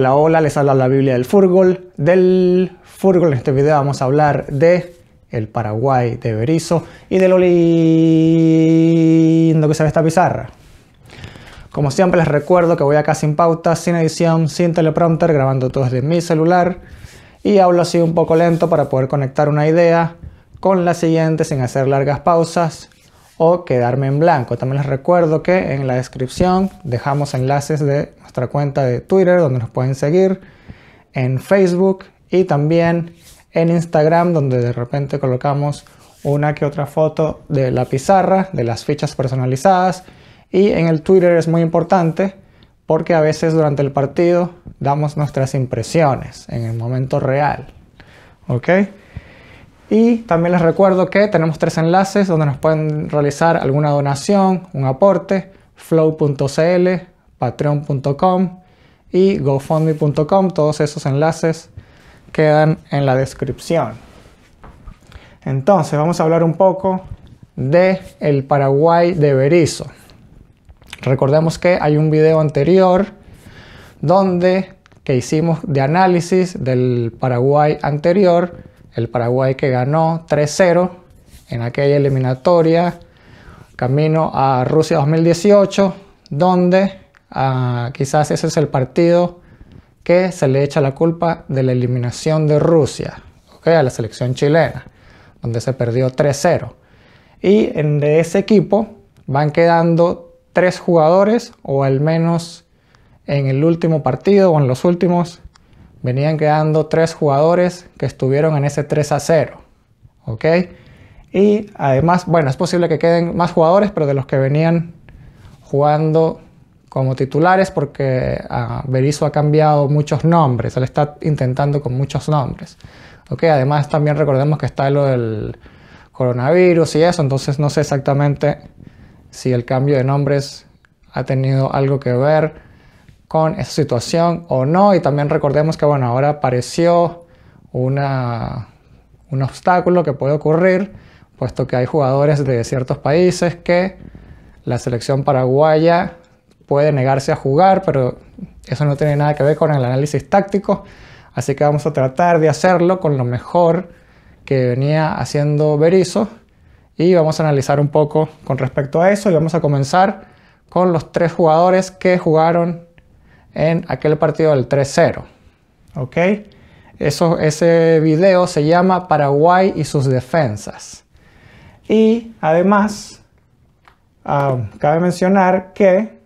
Hola, hola, les habla la Biblia del Furgol. Del Furgol en este video vamos a hablar de el Paraguay de Berizo y de lo lindo que se esta pizarra. Como siempre les recuerdo que voy acá sin pautas sin edición, sin teleprompter, grabando todo desde mi celular y hablo así un poco lento para poder conectar una idea con la siguiente sin hacer largas pausas o quedarme en blanco. También les recuerdo que en la descripción dejamos enlaces de nuestra cuenta de Twitter, donde nos pueden seguir, en Facebook y también en Instagram, donde de repente colocamos una que otra foto de la pizarra, de las fichas personalizadas. Y en el Twitter es muy importante porque a veces durante el partido damos nuestras impresiones en el momento real. ¿Ok? Y también les recuerdo que tenemos tres enlaces donde nos pueden realizar alguna donación, un aporte, flow.cl patreon.com y gofundme.com. Todos esos enlaces quedan en la descripción. Entonces vamos a hablar un poco de el Paraguay de Berizo. Recordemos que hay un video anterior donde que hicimos de análisis del Paraguay anterior, el Paraguay que ganó 3-0 en aquella eliminatoria camino a Rusia 2018, donde Ah, quizás ese es el partido que se le echa la culpa de la eliminación de Rusia a la selección chilena, donde se perdió 3-0. Y en, de ese equipo van quedando tres jugadores, o al menos en el último partido o en los últimos, venían quedando tres jugadores que estuvieron en ese 3 0. ¿Ok? Y además, bueno, es posible que queden más jugadores, pero de los que venían jugando como titulares porque Berizo ah, Berizzo ha cambiado muchos nombres, él está intentando con muchos nombres. Okay, además también recordemos que está lo del coronavirus y eso, entonces no sé exactamente si el cambio de nombres ha tenido algo que ver con esa situación o no. Y también recordemos que bueno, ahora apareció una, un obstáculo que puede ocurrir, puesto que hay jugadores de ciertos países que la selección paraguaya puede negarse a jugar, pero eso no tiene nada que ver con el análisis táctico. Así que vamos a tratar de hacerlo con lo mejor que venía haciendo Berizzo y vamos a analizar un poco con respecto a eso y vamos a comenzar con los tres jugadores que jugaron en aquel partido del 3-0. ¿Ok? Eso, ese video se llama Paraguay y sus defensas. Y además, ah, cabe mencionar que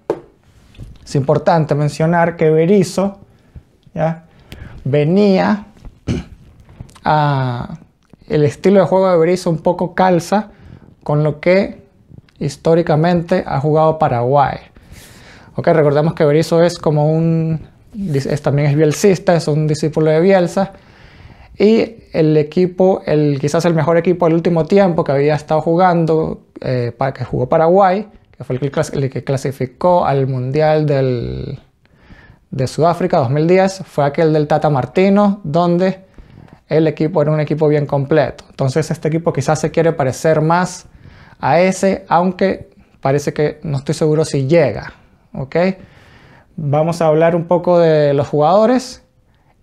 es importante mencionar que Berizo venía a el estilo de juego de Berizo un poco calza con lo que históricamente ha jugado Paraguay. recordemos que Berizo es como un también es bielcista, es un discípulo de Bielsa. Y el equipo, el, quizás el mejor equipo del último tiempo que había estado jugando, eh, para, que jugó Paraguay, que fue el que, clasificó al Mundial del, de Sudáfrica 2010, fue aquel del Tata Martino, donde el equipo era un equipo bien completo. Entonces este equipo quizás se quiere parecer más a ese, aunque parece que no estoy seguro si llega. Vamos a hablar un poco de los jugadores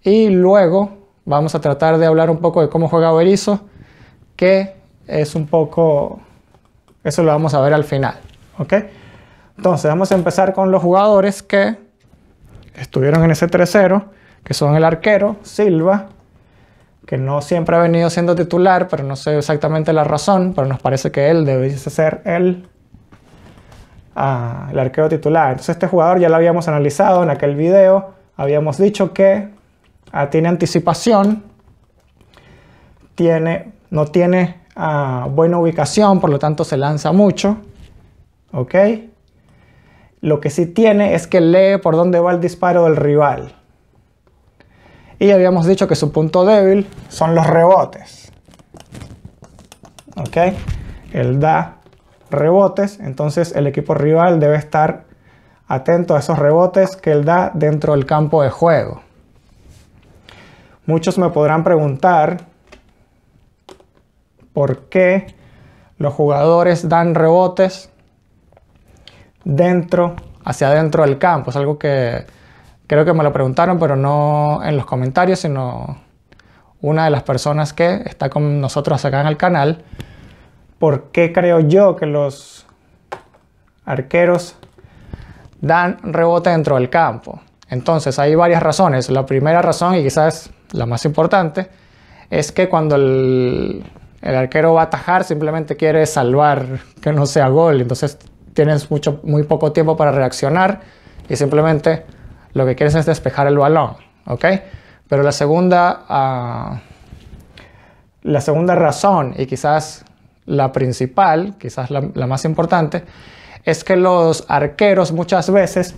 y luego vamos a tratar de hablar un poco de cómo juega Berizzo, que es un poco, eso lo vamos a ver al final. ¿ok? Entonces vamos a empezar con los jugadores que estuvieron en ese 3-0, que son el arquero Silva, que no siempre ha venido siendo titular, pero no sé exactamente la razón, pero nos parece que él debiese ser el, ah, arquero titular. Entonces este jugador ya lo habíamos analizado en aquel video, habíamos dicho que ah, tiene anticipación, tiene, no tiene ah, buena ubicación, por lo tanto se lanza mucho ¿ok? Lo que sí tiene es que lee por dónde va el disparo del rival. Y habíamos dicho que su punto débil son los rebotes. Él da rebotes, entonces el equipo rival debe estar atento a esos rebotes que él da dentro del campo de juego. Muchos me podrán preguntar por qué los jugadores dan rebotes dentro, hacia adentro del campo. Es algo que creo que me lo preguntaron, pero no en los comentarios, sino una de las personas que está con nosotros acá en el canal. ¿Por qué creo yo que los arqueros dan rebote dentro del campo? Entonces hay varias razones. La primera razón, y quizás la más importante, es que cuando el, el arquero va a atajar simplemente quiere salvar que no sea gol. Entonces tienes mucho, muy poco tiempo para reaccionar y simplemente lo que quieres es despejar el balón, ¿ok? Pero la segunda, ah, la segunda razón y quizás la principal, quizás la, más importante, es que los arqueros muchas veces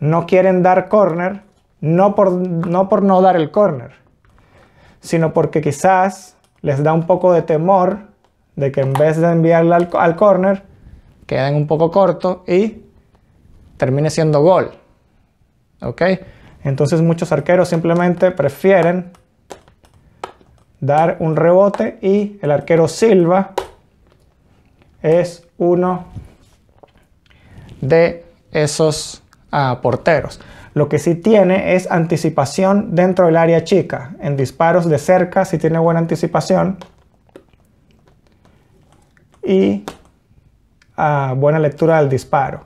no quieren dar corner, no por no, por no dar el corner, sino porque quizás les da un poco de temor de que en vez de enviarla al, al corner, Quedan un poco cortos y termine siendo gol. ¿Ok? Entonces muchos arqueros simplemente prefieren dar un rebote y el arquero Silva es uno de esos ah, porteros. Lo que sí tiene es anticipación dentro del área chica. En disparos de cerca sí tiene buena anticipación. Y buena lectura del disparo.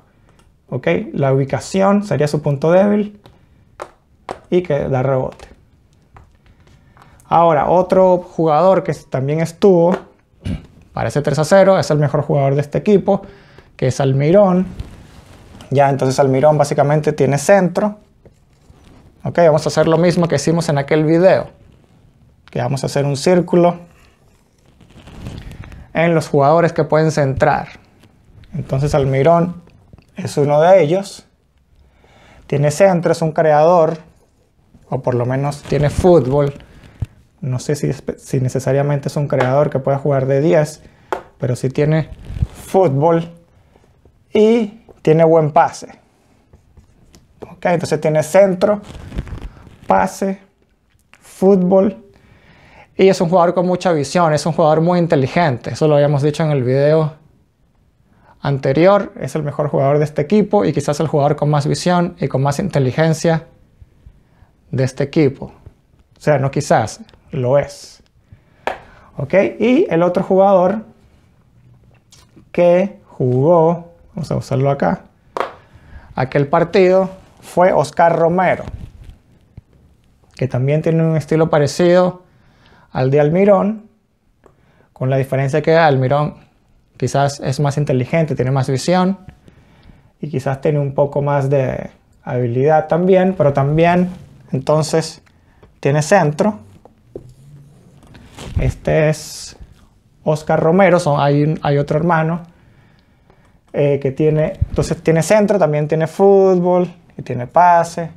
¿ok? La ubicación sería su punto débil y que da rebote. Ahora, otro jugador que también estuvo para ese 3 a 0, es el mejor jugador de este equipo, que es Almirón. Ya, entonces Almirón básicamente tiene centro. Ok, vamos a hacer lo mismo que hicimos en aquel video. Que vamos a hacer un círculo en los jugadores que pueden centrar. Entonces Almirón es uno de ellos. Tiene centro, es un creador, o por lo menos tiene fútbol. No sé si, necesariamente es un creador que pueda jugar de 10, pero sí tiene fútbol y tiene buen pase. Okay, Entonces tiene centro, pase, fútbol y es un jugador con mucha visión, es un jugador muy inteligente. Eso lo habíamos dicho en el video anterior, es el mejor jugador de este equipo y quizás el jugador con más visión y con más inteligencia de este equipo. O sea, no quizás, lo es. ¿Ok? Y el otro jugador que jugó, vamos a usarlo acá, aquel partido fue Oscar Romero, que también tiene un estilo parecido al de Almirón, con la diferencia que Almirón Quizás es más inteligente, tiene más visión y quizás tiene un poco más de habilidad también, pero también entonces tiene centro. Este es Oscar Romero, son, hay, otro hermano eh, que tiene, entonces tiene centro, también tiene fútbol y tiene pase.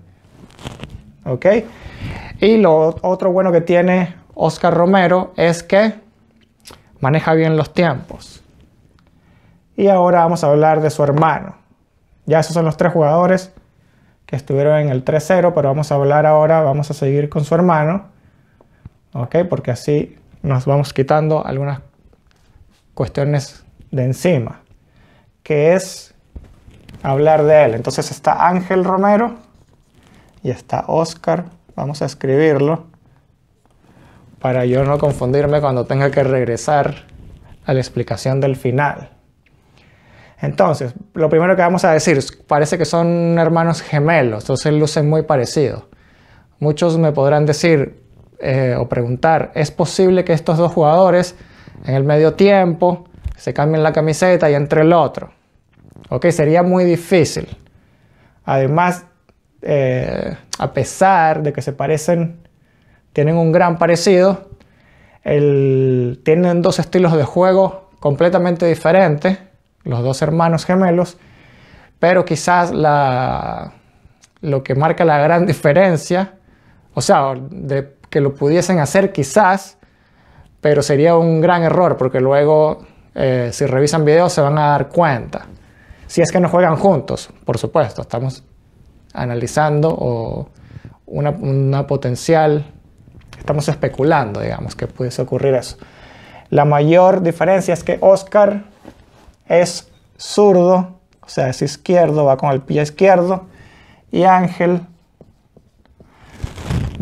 ¿Ok? Y lo otro bueno que tiene Oscar Romero es que maneja bien los tiempos. Y ahora vamos a hablar de su hermano. Ya esos son los tres jugadores que estuvieron en el 3-0, pero vamos a hablar ahora, vamos a seguir con su hermano. ¿Ok? Porque así nos vamos quitando algunas cuestiones de encima. Que es hablar de él. Entonces está Ángel Romero y está Oscar. Vamos a escribirlo para yo no confundirme cuando tenga que regresar a la explicación del final. Entonces, lo primero que vamos a decir, parece que son hermanos gemelos, entonces lucen muy parecidos. Muchos me podrán decir eh, o preguntar, ¿es posible que estos dos jugadores en el medio tiempo se cambien la camiseta y entre el otro? Ok, sería muy difícil. Además, eh, a pesar de que se parecen, tienen un gran parecido, tienen dos estilos de juego completamente diferentes los dos hermanos gemelos, pero quizás lo que marca la gran diferencia, o sea, de que lo pudiesen hacer quizás, pero sería un gran error porque luego eh, si revisan videos se van a dar cuenta. Si es que no juegan juntos, por supuesto, estamos analizando o una, una potencial, estamos especulando, digamos, que pudiese ocurrir eso. La mayor diferencia es que Oscar es zurdo, o sea, es izquierdo, va con el pie izquierdo. Y Ángel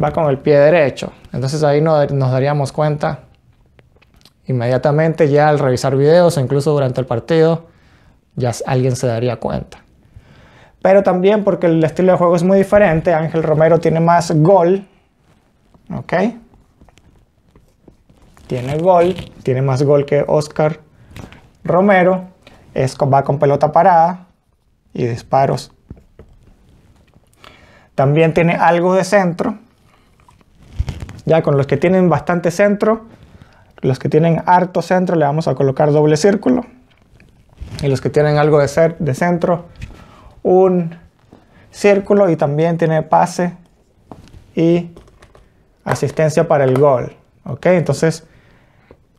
va con el pie derecho. Entonces ahí nos daríamos cuenta inmediatamente ya al revisar videos o incluso durante el partido, ya alguien se daría cuenta. Pero también porque el estilo de juego es muy diferente, Ángel Romero tiene más gol, ¿ok? Tiene gol, tiene más gol que Oscar Romero es, va con pelota parada y disparos. También tiene algo de centro. Ya con los que tienen bastante centro, los que tienen harto centro le vamos a colocar doble círculo. Y los que tienen algo de, de centro, un círculo y también tiene pase y asistencia para el gol. ¿Ok? Entonces,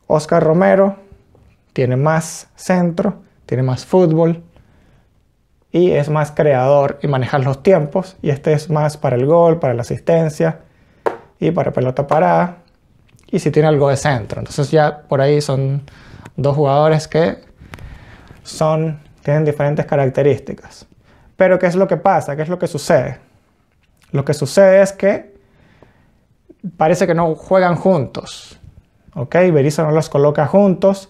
Oscar Romero tiene más centro tiene más fútbol y es más creador y manejar los tiempos. Y este es más para el gol, para la asistencia y para pelota parada. Y si tiene algo de centro. Entonces ya por ahí son dos jugadores que son, tienen diferentes características. Pero ¿qué es lo que pasa? ¿Qué es lo que sucede? Lo que sucede es que parece que no juegan juntos. ¿Ok? Berizzo no los coloca juntos,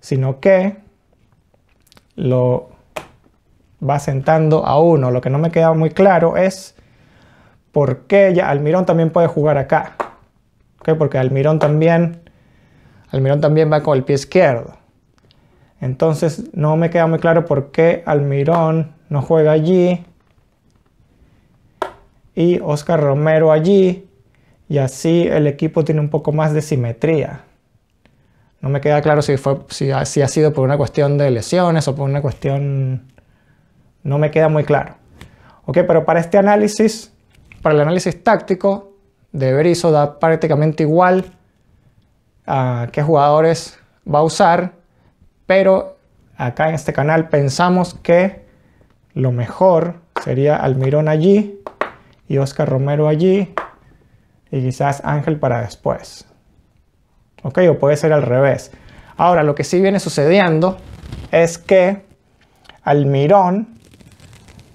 sino que lo va sentando a uno. Lo que no me queda muy claro es por qué ya Almirón también puede jugar acá. Porque Almirón también, Almirón también va con el pie izquierdo. Entonces no me queda muy claro por qué Almirón no juega allí y Oscar Romero allí. Y así el equipo tiene un poco más de simetría. No me queda claro si, fue, si, ha, ha sido por una cuestión de lesiones o por una cuestión... No me queda muy claro. Ok, pero para este análisis, para el análisis táctico de Berizzo da prácticamente igual a ah, qué jugadores va a usar, pero acá en este canal pensamos que lo mejor sería Almirón allí y Oscar Romero allí y quizás Ángel para después. ¿ok? O puede ser al revés. Ahora, lo que sí viene sucediendo es que Almirón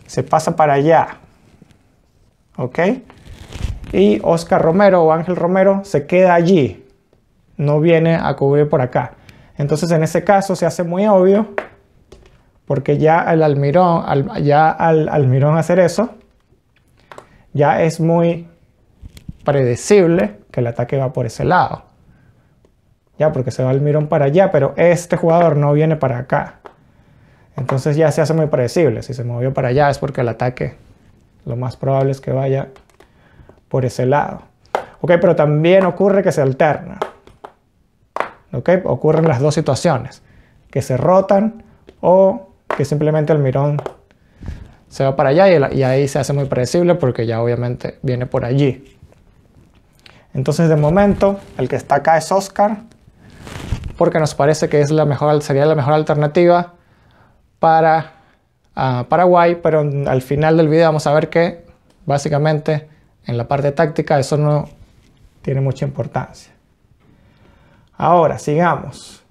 se pasa para allá, ¿ok? Y Oscar Romero o Ángel Romero se queda allí, no viene a cubrir por acá. Entonces, en ese caso se hace muy obvio, porque ya Almirón, ya al Almirón hacer eso, ya es muy predecible que el ataque va por ese lado ya porque se va el mirón para allá, pero este jugador no viene para acá. Entonces ya se hace muy predecible. Si se movió para allá es porque el ataque lo más probable es que vaya por ese lado. Ok, pero también ocurre que se alterna. Ok, ocurren las dos situaciones, que se rotan o que simplemente el mirón se va para allá y, y ahí se hace muy predecible porque ya obviamente viene por allí. Entonces de momento el que está acá es Oscar, porque nos parece que es la mejor, sería la mejor alternativa para ah, Paraguay, pero al final del video vamos a ver que básicamente en la parte táctica eso no tiene mucha importancia. Ahora, sigamos.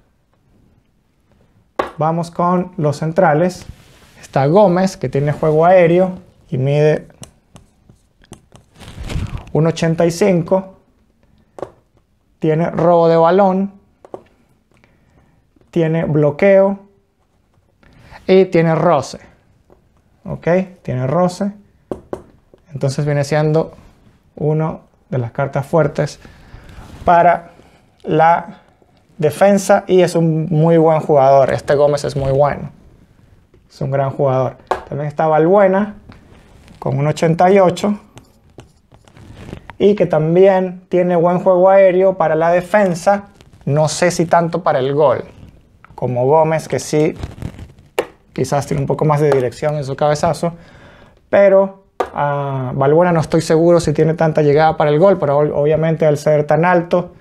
Vamos con los centrales. Está Gómez, que tiene juego aéreo y mide 1.85. Tiene robo de balón, tiene bloqueo y tiene roce. ¿Ok? Tiene roce. Entonces viene siendo uno de las cartas fuertes para la defensa y es un muy buen jugador. Este Gómez es muy bueno. Es un gran jugador. También está Valbuena con un 88 y que también tiene buen juego aéreo para la defensa. No sé si tanto para el gol como Gómez, que sí, quizás tiene un poco más de dirección en su cabezazo, pero a ah, Balbuena no estoy seguro si tiene tanta llegada para el gol, pero obviamente al ser tan alto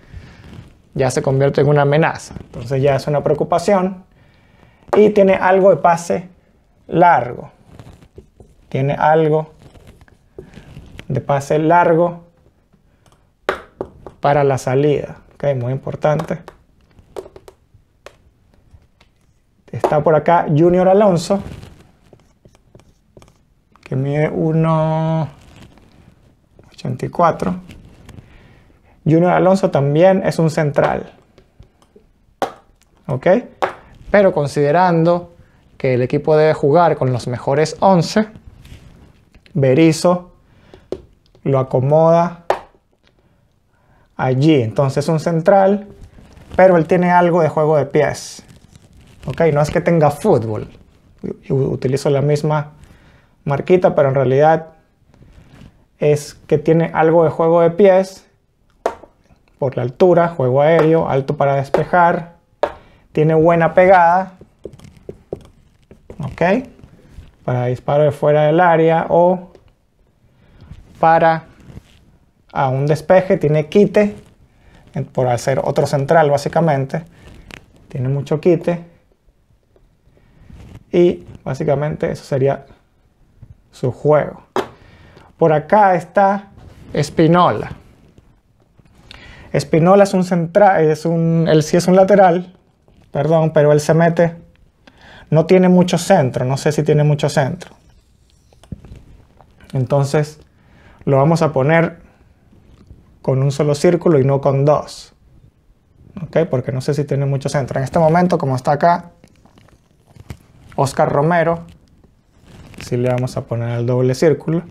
ya se convierte en una amenaza, entonces ya es una preocupación y tiene algo de pase largo, tiene algo de pase largo para la salida, es muy importante. Está por acá Junior Alonso, que mide 1.84. Junior Alonso también es un central. ¿Ok? Pero considerando que el equipo debe jugar con los mejores 11, Berizzo lo acomoda allí. Entonces es un central, pero él tiene algo de juego de pies no es que tenga fútbol. Utilizo la misma marquita, pero en realidad es que tiene algo de juego de pies por la altura, juego aéreo, alto para despejar, tiene buena pegada, ok, para disparo de fuera del área o para a un despeje, tiene quite, por hacer otro central básicamente, tiene mucho quite, y básicamente eso sería su juego. Por acá está Espinola. Espinola es un central, es un, él es un lateral, perdón, pero él se mete, no tiene mucho centro, no sé si tiene mucho centro. Entonces lo vamos a poner con un solo círculo y no con dos, ¿ok? Porque no sé si tiene mucho centro. En este momento, como está acá, Oscar Romero, si le vamos a poner el doble círculo.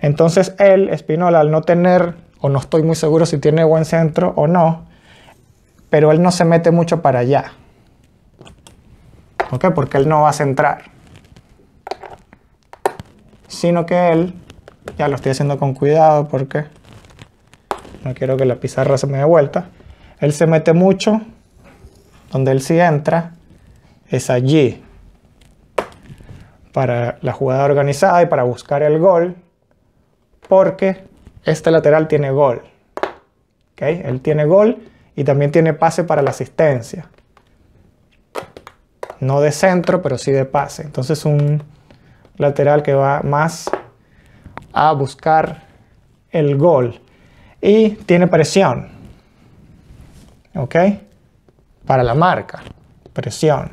Entonces él, Espinola, al no tener, o no estoy muy seguro si tiene buen centro o no, pero él no se mete mucho para allá. ¿Ok? Porque él no va a centrar. Sino que él, ya lo estoy haciendo con cuidado porque no quiero que la pizarra se me dé vuelta. Él se mete mucho, donde él sí entra, es allí, para la jugada organizada y para buscar el gol, porque este lateral tiene gol. Él tiene gol y también tiene pase para la asistencia. No de centro, pero sí de pase. Entonces un lateral que va más a buscar el gol. Y tiene presión. ¿Ok? Para la marca. Presión.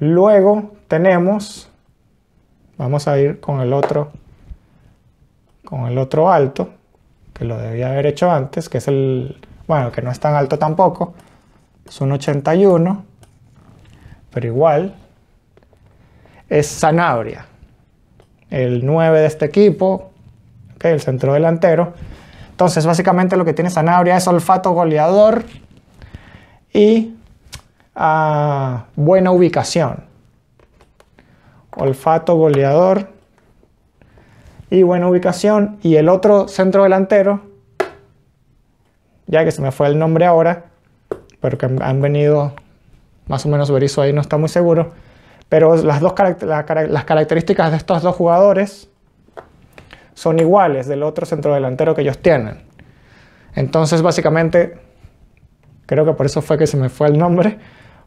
Luego tenemos, vamos a ir con el otro, con el otro alto, que lo debía haber hecho antes, que es el, bueno, que no es tan alto tampoco, es un 81, pero igual, es Sanabria, el 9 de este equipo, el centro delantero. Entonces, básicamente lo que tiene Sanabria es olfato goleador y ah, buena ubicación olfato goleador y buena ubicación. Y el otro centro delantero, ya que se me fue el nombre ahora, pero que han venido más o menos verizo ahí no está muy seguro. Pero las, dos, las características de estos dos jugadores son iguales del otro centro delantero que ellos tienen. Entonces, básicamente, creo que por eso fue que se me fue el nombre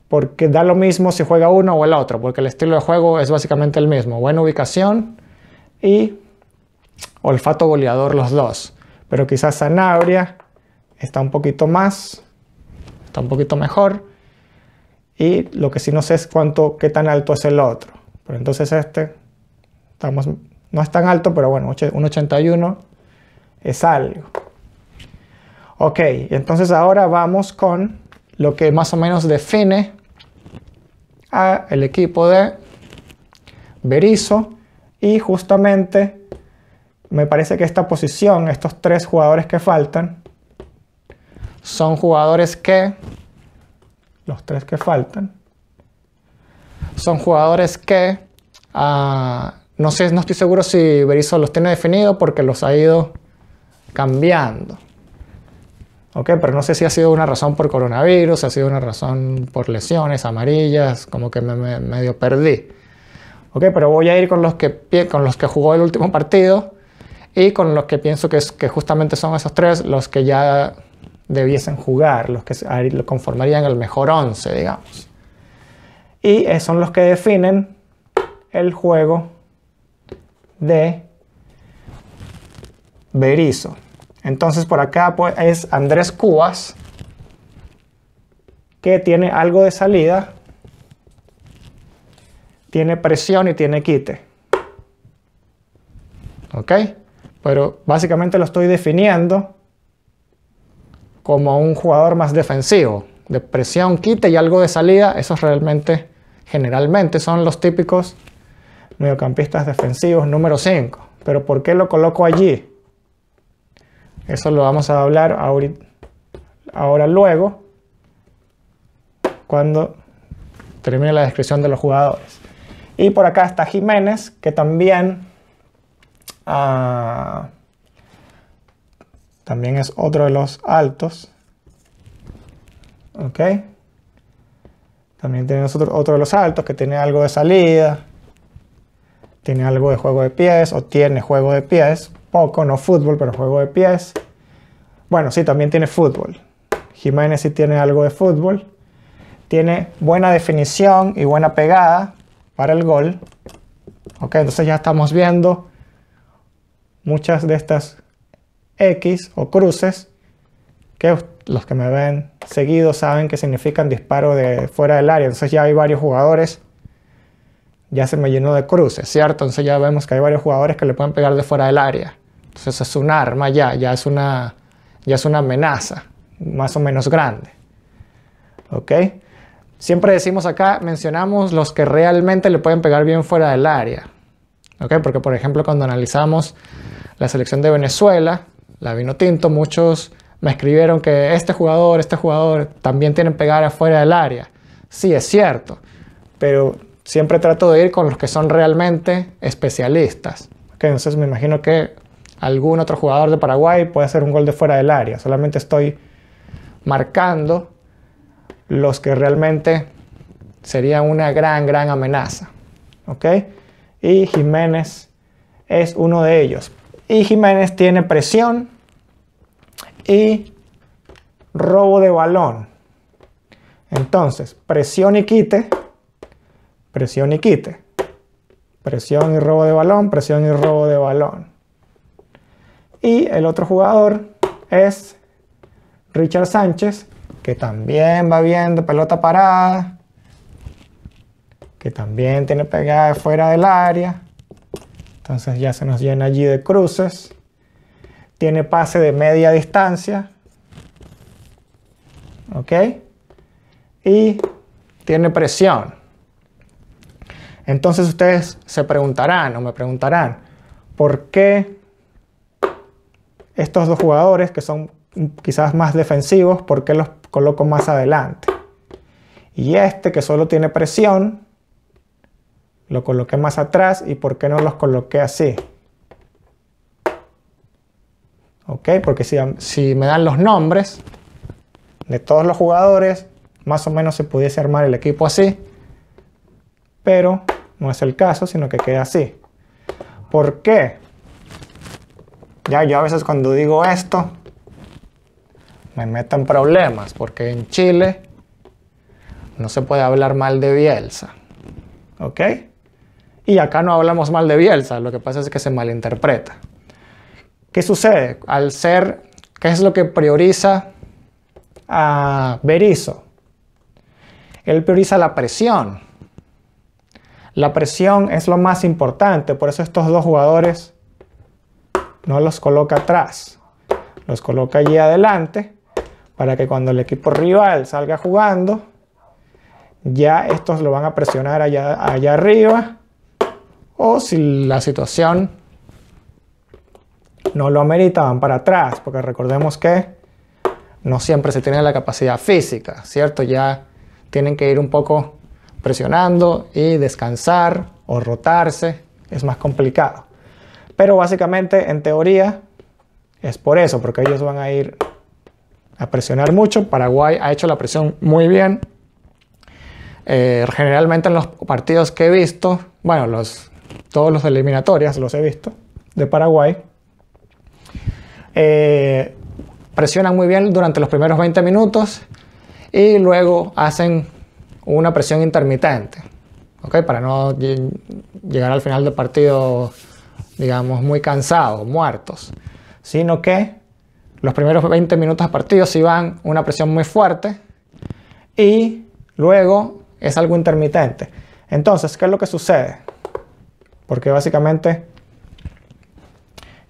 porque da lo mismo si juega uno o el otro, porque el estilo de juego es básicamente el mismo. Buena ubicación y olfato goleador los dos. Pero quizás Sanabria está un poquito más, está un poquito mejor. Y lo que sí no sé es cuánto, qué tan alto es el otro. Pero entonces este, estamos, no es tan alto, pero bueno, un 81 es algo. Ok, entonces ahora vamos con lo que más o menos define el equipo de Berizzo y justamente me parece que esta posición, estos tres jugadores que faltan, son jugadores que, los tres que faltan, son jugadores que, ah, no sé, no estoy seguro si Berizzo los tiene definido porque los ha ido cambiando. Okay, pero no sé si ha sido una razón por coronavirus, ha sido una razón por lesiones amarillas, como que me, medio perdí. Ok, pero voy a ir con los, que, con los que jugó el último partido y con los que pienso que, que justamente son esos tres los que ya debiesen jugar, los que conformarían el mejor 11, digamos. Y son los que definen el juego de Berizzo. Entonces por acá pues, es Andrés Cubas, que tiene algo de salida, tiene presión y tiene quite. ¿Ok? Pero básicamente lo estoy definiendo como un jugador más defensivo, de presión, quite y algo de salida. Esos realmente, generalmente, son los típicos mediocampistas defensivos número 5. Pero ¿por qué lo coloco allí? Eso lo vamos a hablar ahora luego, cuando termine la descripción de los jugadores. Y por acá está Jiménez, que también, ah, también es otro de los altos. ¿Ok? También tenemos otro, otro de los altos que tiene algo de salida, tiene algo de juego de pies o tiene juego de pies, poco, no fútbol, pero juego de pies. Bueno, sí, también tiene fútbol. Jiménez sí tiene algo de fútbol. Tiene buena definición y buena pegada para el gol. Ok, entonces ya estamos viendo muchas de estas X o cruces que los que me ven seguido saben que significan disparo de fuera del área. Entonces ya hay varios jugadores ya se me llenó de cruces, ¿cierto? Entonces ya vemos que hay varios jugadores que le pueden pegar de fuera del área. Entonces es un arma ya, ya es una, ya es una amenaza más o menos grande. ¿Ok? Siempre decimos acá, mencionamos los que realmente le pueden pegar bien fuera del área. ¿Ok? Porque por ejemplo cuando analizamos la selección de Venezuela, la vino tinto, muchos me escribieron que este jugador, este jugador también tienen pegar afuera del área. Sí, es cierto, pero siempre trato de ir con los que son realmente especialistas. entonces me imagino que algún otro jugador de Paraguay puede hacer un gol de fuera del área. Solamente estoy marcando los que realmente serían una gran, gran amenaza. ¿Ok? Y Jiménez es uno de ellos. Y Jiménez tiene presión y robo de balón. Entonces, presión y quite presión y quite. Presión y robo de balón, presión y robo de balón. Y el otro jugador es Richard Sánchez, que también va viendo pelota parada, que también tiene pegada fuera del área. Entonces ya se nos llena allí de cruces. Tiene pase de media distancia. ¿Ok? Y tiene presión. Entonces ustedes se preguntarán o me preguntarán, ¿por qué estos dos jugadores, que son quizás más defensivos, por qué los coloco más adelante? Y este que solo tiene presión, lo coloqué más atrás y por qué no los coloqué así. ¿Ok? Porque si, si me dan los nombres de todos los jugadores, más o menos se pudiese armar el equipo así. Pero no es el caso, sino que queda así. ¿Por qué? Ya, yo a veces cuando digo esto, me meto en problemas, porque en Chile no se puede hablar mal de Bielsa. ¿Ok? Y acá no hablamos mal de Bielsa, lo que pasa es que se malinterpreta. ¿Qué sucede? Al ser, ¿qué es lo que prioriza a Berizo? Él prioriza la presión. La presión es lo más importante, por eso estos dos jugadores no los coloca atrás, los coloca allí adelante para que cuando el equipo rival salga jugando, ya estos lo van a presionar allá, allá arriba o si la situación no lo amerita, van para atrás, porque recordemos que no siempre se tiene la capacidad física, ¿cierto? Ya tienen que ir un poco presionando y descansar o rotarse es más complicado. Pero básicamente en teoría es por eso, porque ellos van a ir a presionar mucho. Paraguay ha hecho la presión muy bien. Eh, generalmente en los partidos que he visto, bueno, los, todos los eliminatorias los he visto de Paraguay, eh, presionan muy bien durante los primeros 20 minutos y luego hacen una presión intermitente, ¿okay? para no llegar al final del partido, digamos, muy cansados, muertos, sino que los primeros 20 minutos de partido sí van una presión muy fuerte y luego es algo intermitente. Entonces, ¿qué es lo que sucede? Porque básicamente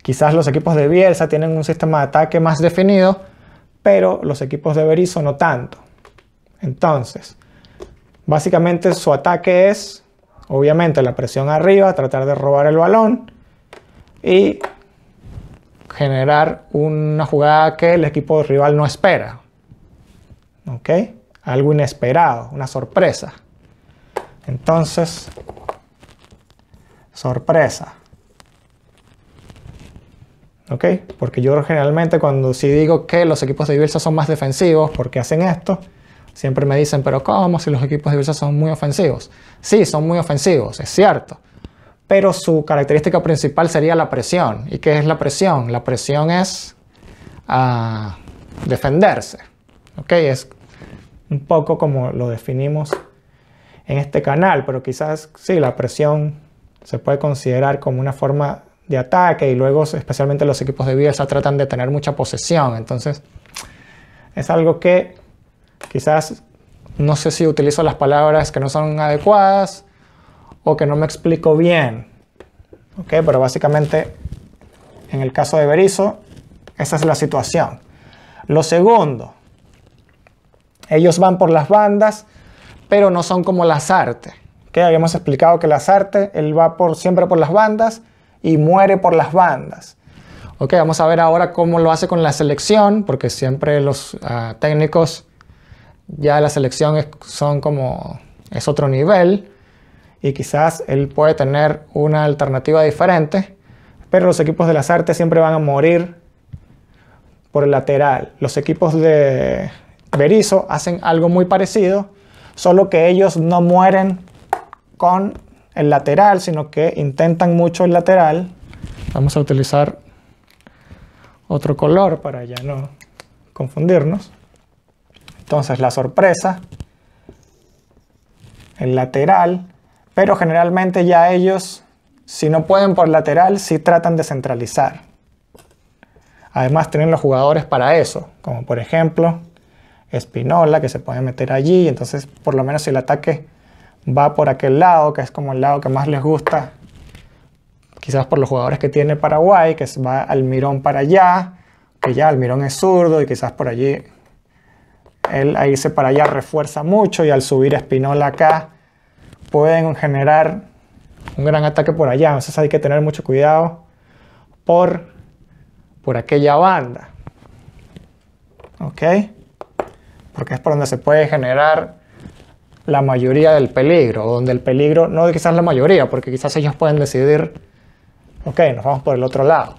quizás los equipos de Bielsa tienen un sistema de ataque más definido, pero los equipos de Berizzo no tanto. Entonces, Básicamente su ataque es, obviamente, la presión arriba, tratar de robar el balón y generar una jugada que el equipo rival no espera. ¿Ok? Algo inesperado, una sorpresa. Entonces, sorpresa. ¿Ok? Porque yo generalmente cuando sí digo que los equipos de Bielsa son más defensivos porque hacen esto, Siempre me dicen, pero ¿cómo si los equipos de Bielsa son muy ofensivos? Sí, son muy ofensivos, es cierto. Pero su característica principal sería la presión. ¿Y qué es la presión? La presión es ah, defenderse. okay Es un poco como lo definimos en este canal, pero quizás sí, la presión se puede considerar como una forma de ataque y luego especialmente los equipos de Bielsa tratan de tener mucha posesión. Entonces es algo que Quizás no sé si utilizo las palabras que no son adecuadas o que no me explico bien. ¿Ok? Pero básicamente, en el caso de Berizo, esa es la situación. Lo segundo, ellos van por las bandas, pero no son como las artes. Habíamos explicado que las artes, él va por, siempre por las bandas y muere por las bandas. Ok, vamos a ver ahora cómo lo hace con la selección, porque siempre los ah, técnicos ya la selección es, son como, es otro nivel y quizás él puede tener una alternativa diferente, pero los equipos de las artes siempre van a morir por el lateral. Los equipos de Berizo hacen algo muy parecido, solo que ellos no mueren con el lateral, sino que intentan mucho el lateral. Vamos a utilizar otro color para ya no confundirnos. Entonces la sorpresa, el lateral, pero generalmente ya ellos, si no pueden por lateral, si tratan de centralizar. Además tienen los jugadores para eso, como por ejemplo Espinola, que se puede meter allí, entonces por lo menos si el ataque va por aquel lado, que es como el lado que más les gusta, quizás por los jugadores que tiene Paraguay, que va Almirón para allá, que ya Almirón es zurdo y quizás por allí él a irse para allá refuerza mucho y al subir Espinola acá pueden generar un gran ataque por allá. Entonces hay que tener mucho cuidado por, por aquella banda. ¿Ok? Porque es por donde se puede generar la mayoría del peligro, donde el peligro, no quizás la mayoría, porque quizás ellos pueden decidir, ok, nos vamos por el otro lado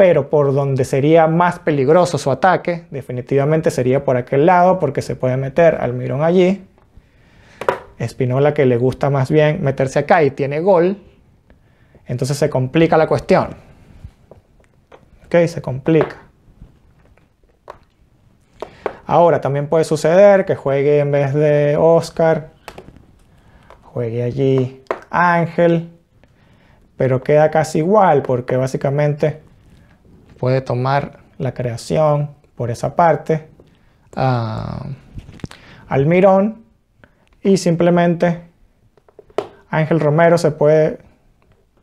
pero por donde sería más peligroso su ataque, definitivamente sería por aquel lado, porque se puede meter Almirón allí. Espinola que le gusta más bien meterse acá y tiene gol, entonces se complica la cuestión. Ok, se complica. Ahora también puede suceder que juegue en vez de Oscar, juegue allí Ángel, pero queda casi igual porque básicamente puede tomar la creación por esa parte. Ah, al mirón y simplemente Ángel Romero se puede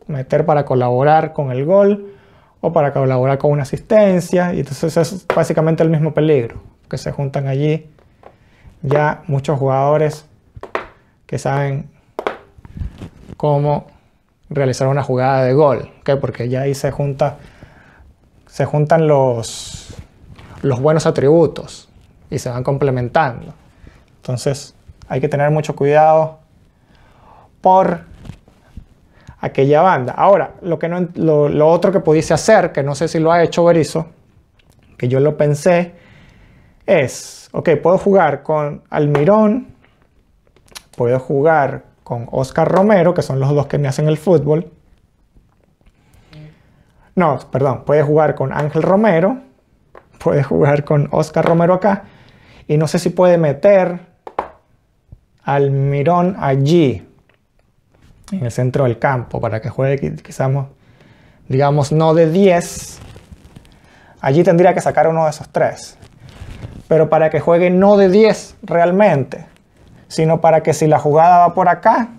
meter para colaborar con el gol o para colaborar con una asistencia y entonces es básicamente el mismo peligro que se juntan allí ya muchos jugadores que saben cómo realizar una jugada de gol, porque ya ahí se junta se juntan los, los buenos atributos y se van complementando. Entonces hay que tener mucho cuidado por aquella banda. Ahora, lo, que no, lo, otro que pudiese hacer, que no sé si lo ha hecho Berizo, que yo lo pensé, es, ok, puedo jugar con Almirón, puedo jugar con Oscar Romero, que son los dos que me hacen el fútbol, no, perdón, puede jugar con Ángel Romero, puede jugar con Oscar Romero acá, y no sé si puede meter al Mirón allí, en el centro del campo, para que juegue quizás, digamos, no de 10. Allí tendría que sacar uno de esos tres. Pero para que juegue no de 10 realmente, sino para que si la jugada va por acá,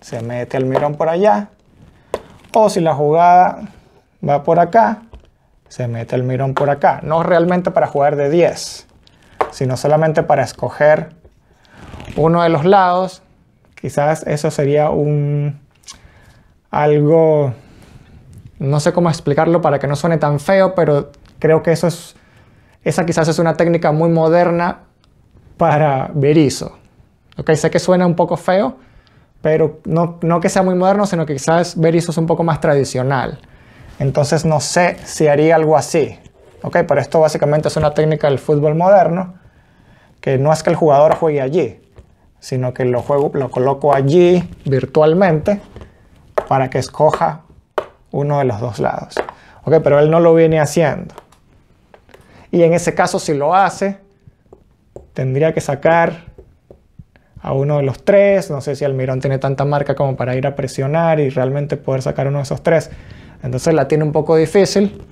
se mete al Mirón por allá, o si la jugada va por acá, se mete el mirón por acá. No realmente para jugar de 10, sino solamente para escoger uno de los lados. Quizás eso sería un algo, no sé cómo explicarlo para que no suene tan feo, pero creo que eso es, esa quizás es una técnica muy moderna para verizo. Ok, sé que suena un poco feo, pero no, que sea muy moderno, sino que quizás eso es un poco más tradicional. Entonces no sé si haría algo así. ¿ok? Pero esto básicamente es una técnica del fútbol moderno, que no es que el jugador juegue allí, sino que lo, juego, lo coloco allí virtualmente para que escoja uno de los dos lados. ¿ok? Pero él no lo viene haciendo. Y en ese caso, si lo hace, tendría que sacar a uno de los tres. No sé si Almirón tiene tanta marca como para ir a presionar y realmente poder sacar uno de esos tres. Entonces la tiene un poco difícil,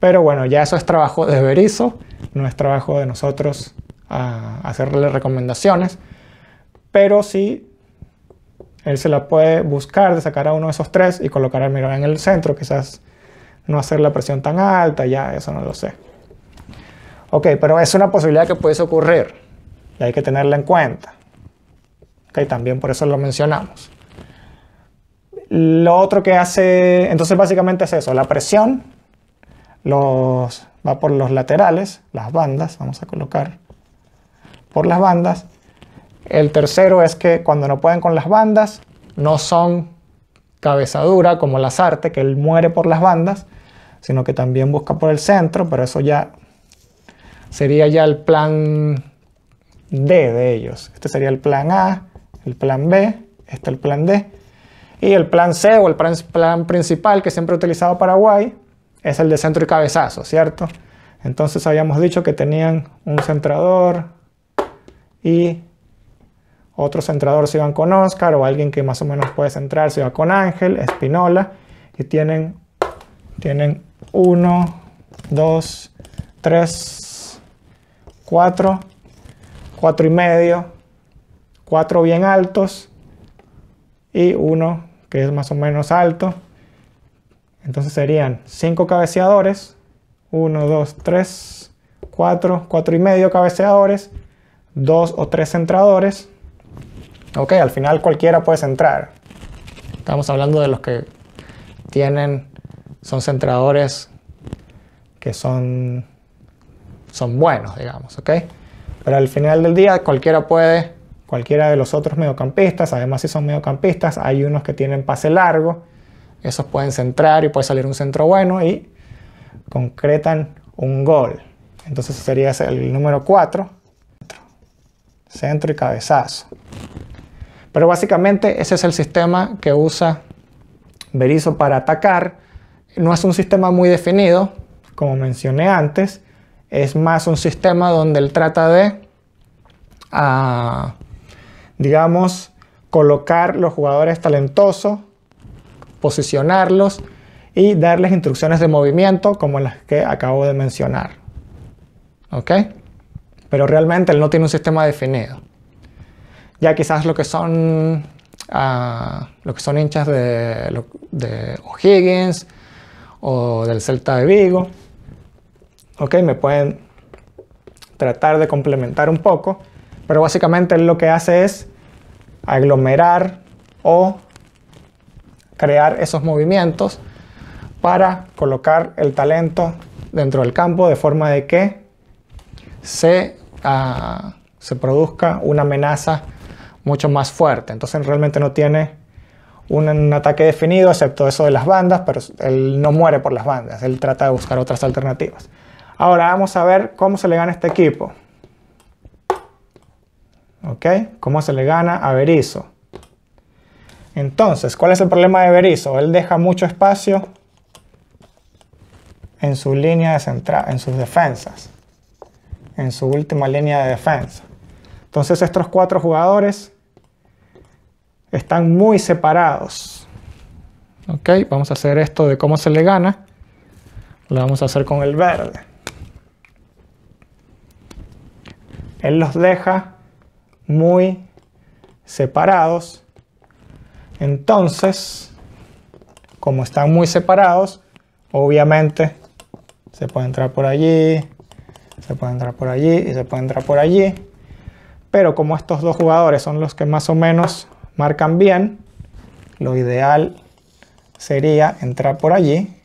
pero bueno, ya eso es trabajo de Berizo, no es trabajo de nosotros ah, hacerle recomendaciones, pero sí él se la puede buscar de sacar a uno de esos tres y colocar al mirador en el centro, quizás no hacer la presión tan alta, ya eso no lo sé. Ok, pero es una posibilidad que puede ocurrir y hay que tenerla en cuenta. Ok, también por eso lo mencionamos. Lo otro que hace, entonces básicamente es eso, la presión los, va por los laterales, las bandas, vamos a colocar por las bandas. El tercero es que cuando no pueden con las bandas, no son cabezadura como arte, que él muere por las bandas, sino que también busca por el centro, pero eso ya sería ya el plan D de ellos. Este sería el plan A, el plan B, este el plan D. Y el plan C o el plan principal que siempre he utilizado Paraguay es el de centro y cabezazo, ¿cierto? Entonces habíamos dicho que tenían un centrador y otro centrador se iban con Oscar o alguien que más o menos puede centrar se iba con Ángel, Espinola y tienen, tienen 1, 2, 3, cuatro y medio, cuatro bien altos y uno que es más o menos alto. Entonces serían 5 cabeceadores, 1, 2, 3, 4, 4 y medio cabeceadores, 2 o 3 centradores. Ok, al final cualquiera puede centrar. Estamos hablando de los que tienen, son centradores que son, son buenos, digamos, ok. Pero al final del día cualquiera puede cualquiera de los otros mediocampistas. Además, si son mediocampistas, hay unos que tienen pase largo. Esos pueden centrar y puede salir un centro bueno y concretan un gol. Entonces sería el número 4. Centro y cabezazo. Pero básicamente ese es el sistema que usa Berizzo para atacar. No es un sistema muy definido, como mencioné antes. Es más un sistema donde él trata de ah, digamos, colocar los jugadores talentosos, posicionarlos y darles instrucciones de movimiento como las que acabo de mencionar. ¿Ok? Pero realmente él no tiene un sistema definido. Ya quizás lo que son, ah, lo que son hinchas de, de O'Higgins o del Celta de Vigo, ¿ok? Me pueden tratar de complementar un poco pero básicamente lo que hace es aglomerar o crear esos movimientos para colocar el talento dentro del campo de forma de que se, ah, produzca una amenaza mucho más fuerte. Entonces realmente no tiene un, un, ataque definido, excepto eso de las bandas, pero él no muere por las bandas, él trata de buscar otras alternativas. Ahora vamos a ver cómo se le gana a este equipo. ¿Ok? ¿Cómo se le gana a Berizzo? Entonces, ¿cuál es el problema de Berizzo? Él deja mucho espacio en su línea de central, en sus defensas, en su última línea de defensa. Entonces, estos cuatro jugadores están muy separados. Ok, vamos a hacer esto de cómo se le gana. Lo vamos a hacer con el verde. Él los deja muy separados. Entonces, como están muy separados, obviamente se puede entrar por allí, se puede entrar por allí y se puede entrar por allí. Pero como estos dos jugadores son los que más o menos marcan bien, lo ideal sería entrar por allí.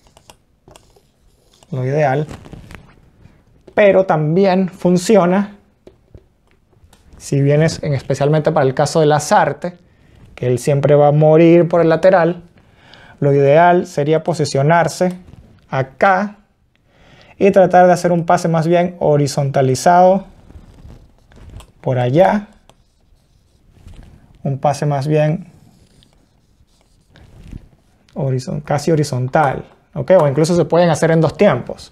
Lo ideal. Pero también funciona si vienes en, especialmente para el caso de Lazarte, que él siempre va a morir por el lateral, lo ideal sería posicionarse acá y tratar de hacer un pase más bien horizontalizado por allá. Un pase más bien casi horizontal. O incluso se pueden hacer en dos tiempos.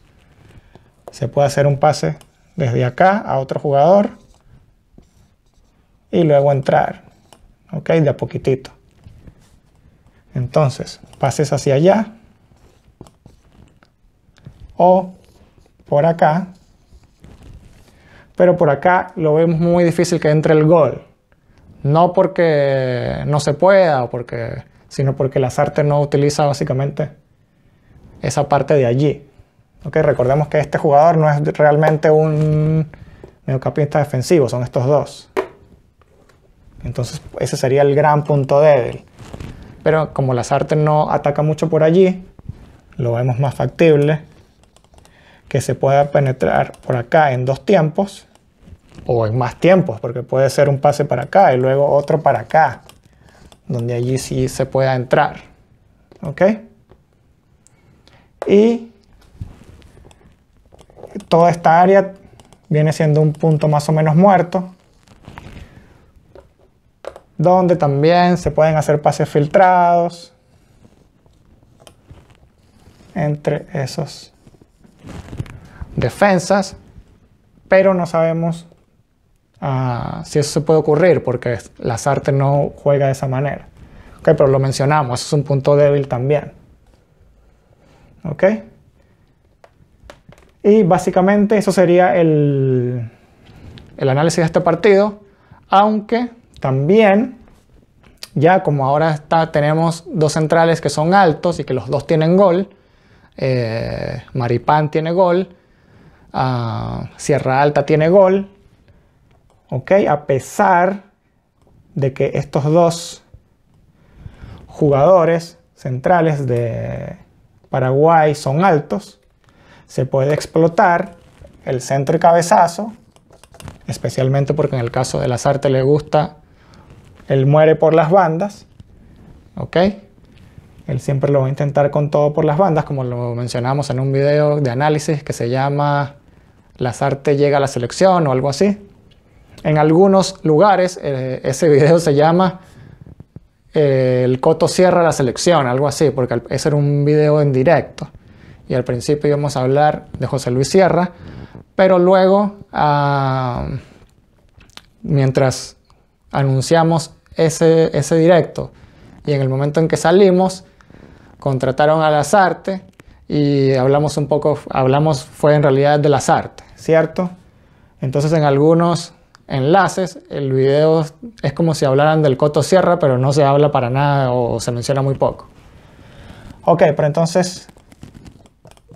Se puede hacer un pase desde acá a otro jugador y luego entrar, ¿ok? De a poquitito. Entonces, pases hacia allá o por acá, pero por acá lo vemos muy difícil que entre el gol. No porque no se pueda, porque, sino porque la artes no utiliza básicamente esa parte de allí. Okay, recordemos que este jugador no es realmente un mediocampista defensivo, son estos dos. Entonces ese sería el gran punto débil. Pero como las artes no ataca mucho por allí, lo vemos más factible que se pueda penetrar por acá en dos tiempos o en más tiempos, porque puede ser un pase para acá y luego otro para acá, donde allí sí se pueda entrar. ¿Ok? Y toda esta área viene siendo un punto más o menos muerto, donde también se pueden hacer pases filtrados entre esas defensas, pero no sabemos ah, si eso se puede ocurrir porque artes no juega de esa manera. Ok, pero lo mencionamos, es un punto débil también. Ok. Y básicamente eso sería el, el análisis de este partido, aunque también, ya como ahora está, tenemos dos centrales que son altos y que los dos tienen gol, eh, Maripán tiene gol, ah, Sierra Alta tiene gol, A pesar de que estos dos jugadores centrales de Paraguay son altos, se puede explotar el centro y cabezazo, especialmente porque en el caso de Lazarte le gusta él muere por las bandas, ¿ok? Él siempre lo va a intentar con todo por las bandas, como lo mencionamos en un video de análisis que se llama Las Artes llega a la selección o algo así. En algunos lugares eh, ese video se llama eh, El Coto cierra la selección, algo así, porque ese era un video en directo. Y al principio íbamos a hablar de José Luis Sierra, pero luego, ah, mientras anunciamos ese, directo. Y en el momento en que salimos, contrataron a las Sarte y hablamos un poco, hablamos fue en realidad de las artes, ¿cierto? Entonces en algunos enlaces el video es como si hablaran del Coto Sierra, pero no se habla para nada o se menciona muy poco. Ok, pero entonces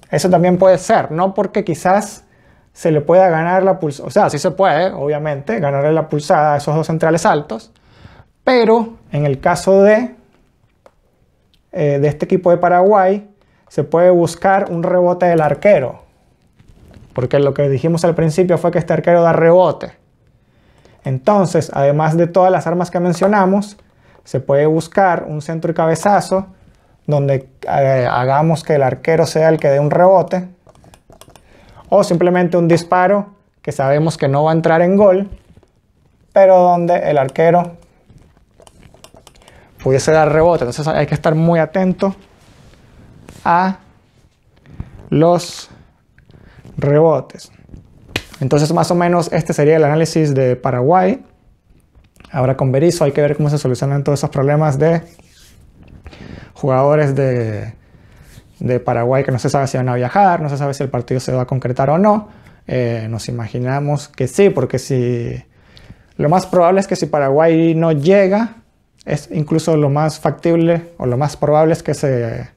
eso también puede ser, no porque quizás se le pueda ganar la pulsada, o sea, sí se puede, obviamente, ganarle la pulsada a esos dos centrales altos, pero en el caso de, eh, de este equipo de Paraguay, se puede buscar un rebote del arquero. Porque lo que dijimos al principio fue que este arquero da rebote. Entonces, además de todas las armas que mencionamos, se puede buscar un centro y cabezazo donde eh, hagamos que el arquero sea el que dé un rebote. O simplemente un disparo que sabemos que no va a entrar en gol, pero donde el arquero pudiese dar rebote. Entonces hay que estar muy atento a los rebotes. Entonces más o menos este sería el análisis de Paraguay. Ahora con Berizzo hay que ver cómo se solucionan todos esos problemas de jugadores de, Paraguay que no se sabe si van a viajar, no se sabe si el partido se va a concretar o no. Eh, nos imaginamos que sí, porque si lo más probable es que si Paraguay no llega, es incluso lo más factible o lo más probable es que se,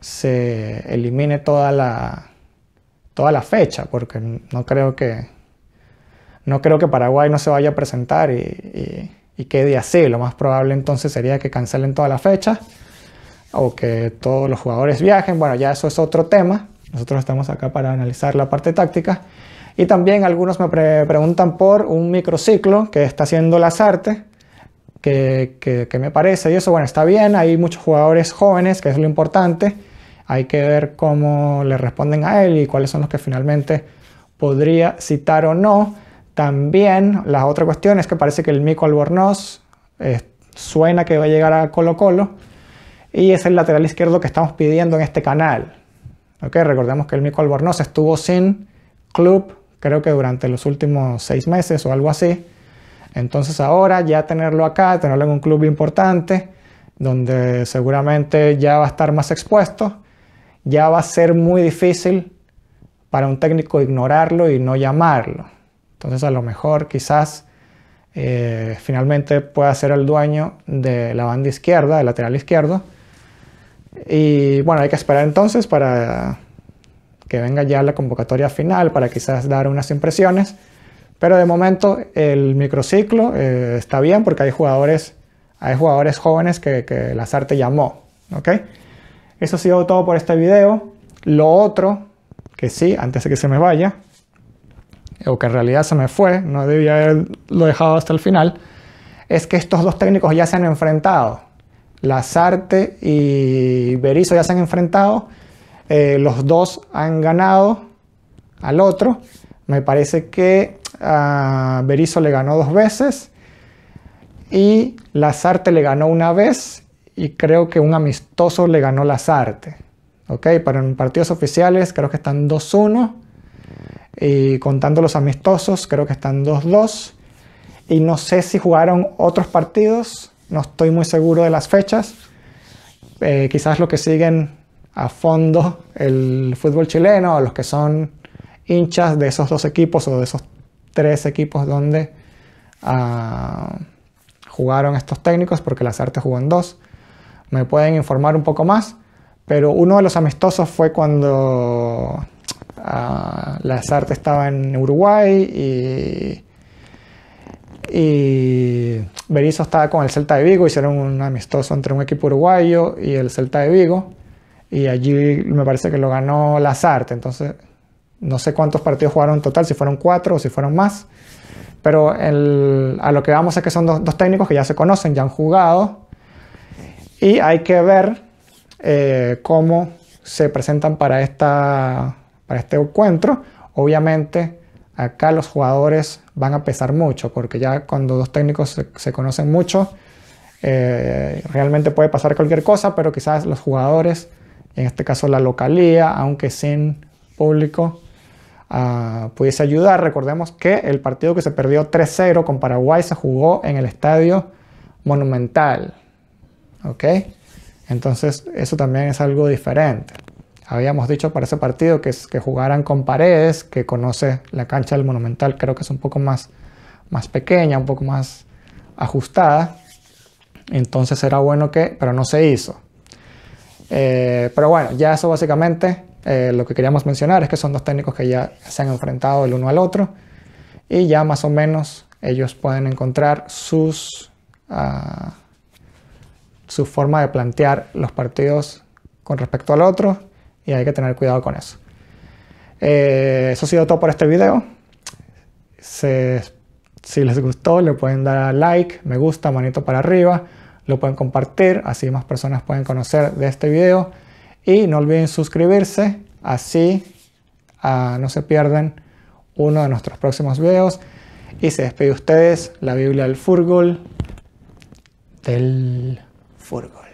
se elimine toda la, toda la fecha, porque no creo que, no creo que Paraguay no se vaya a presentar y, quede así. Lo más probable entonces sería que cancelen toda la fecha o que todos los jugadores viajen. Bueno, ya eso es otro tema. Nosotros estamos acá para analizar la parte táctica. Y también algunos me preguntan por un microciclo que está haciendo las artes que, me parece. Y eso, bueno, está bien, hay muchos jugadores jóvenes, que es lo importante. Hay que ver cómo le responden a él y cuáles son los que finalmente podría citar o no. También la otra cuestión es que parece que el Mico Albornoz eh, suena que va a llegar a Colo Colo y es el lateral izquierdo que estamos pidiendo en este canal. Recordemos que el Mico Albornoz estuvo sin club creo que durante los últimos seis meses o algo así. Entonces ahora ya tenerlo acá, tenerlo en un club importante, donde seguramente ya va a estar más expuesto, ya va a ser muy difícil para un técnico ignorarlo y no llamarlo. Entonces a lo mejor quizás eh, finalmente pueda ser el dueño de la banda izquierda, del lateral izquierdo. Y bueno, hay que esperar entonces para que venga ya la convocatoria final, para quizás dar unas impresiones. Pero de momento el microciclo eh, está bien porque hay jugadores, hay jugadores jóvenes que, Lazarte llamó. Eso ha sido todo por este video. Lo otro, que sí, antes de que se me vaya, o que en realidad se me fue, no debía haberlo dejado hasta el final, es que estos dos técnicos ya se han enfrentado. Lazarte y Berizzo ya se han enfrentado. Eh, los dos han ganado al otro. Me parece que a Berizzo le ganó dos veces y Lazarte le ganó una vez y creo que un amistoso le ganó Lazarte. ¿Ok? Para en partidos oficiales creo que están 2-1 y contando los amistosos creo que están 2-2 y no sé si jugaron otros partidos, no estoy muy seguro de las fechas. Eh, quizás los que siguen a fondo el fútbol chileno, o los que son hinchas de esos dos equipos o de esos tres equipos donde ah, jugaron estos técnicos, porque las artes jugó en dos. Me pueden informar un poco más, pero uno de los amistosos fue cuando ah, las artes estaba en Uruguay y, y Berizzo estaba con el Celta de Vigo, hicieron un amistoso entre un equipo uruguayo y el Celta de Vigo y allí me parece que lo ganó Lazarte, entonces no sé cuántos partidos jugaron en total, si fueron cuatro o si fueron más. Pero a lo que vamos es que son dos, técnicos que ya se conocen, ya han jugado. Y hay que ver eh, cómo se presentan para, esta, para este encuentro. Obviamente, acá los jugadores van a pesar mucho, porque ya cuando dos técnicos se, conocen mucho, eh, realmente puede pasar cualquier cosa, pero quizás los jugadores, en este caso la localía, aunque sin público, pudiese ayudar. Recordemos que el partido que se perdió 3-0 con Paraguay se jugó en el estadio Monumental. ¿Ok? Entonces, eso también es algo diferente. Habíamos dicho para ese partido que, que jugaran con paredes, que conoce la cancha del Monumental, creo que es un poco más, más pequeña, un poco más ajustada. Entonces era bueno que, pero no se hizo. Eh, pero bueno, ya eso básicamente eh, lo que queríamos mencionar es que son dos técnicos que ya se han enfrentado el uno al otro y ya más o menos ellos pueden encontrar sus, ah, su forma de plantear los partidos con respecto al otro y hay que tener cuidado con eso. Eh, eso ha sido todo por este video. si les gustó le pueden dar a like, me gusta, manito para arriba, lo pueden compartir, así más personas pueden conocer de este video. Y no olviden suscribirse, así ah, no se pierdan uno de nuestros próximos videos. Y se despide ustedes la Biblia del Furgol del Furgol.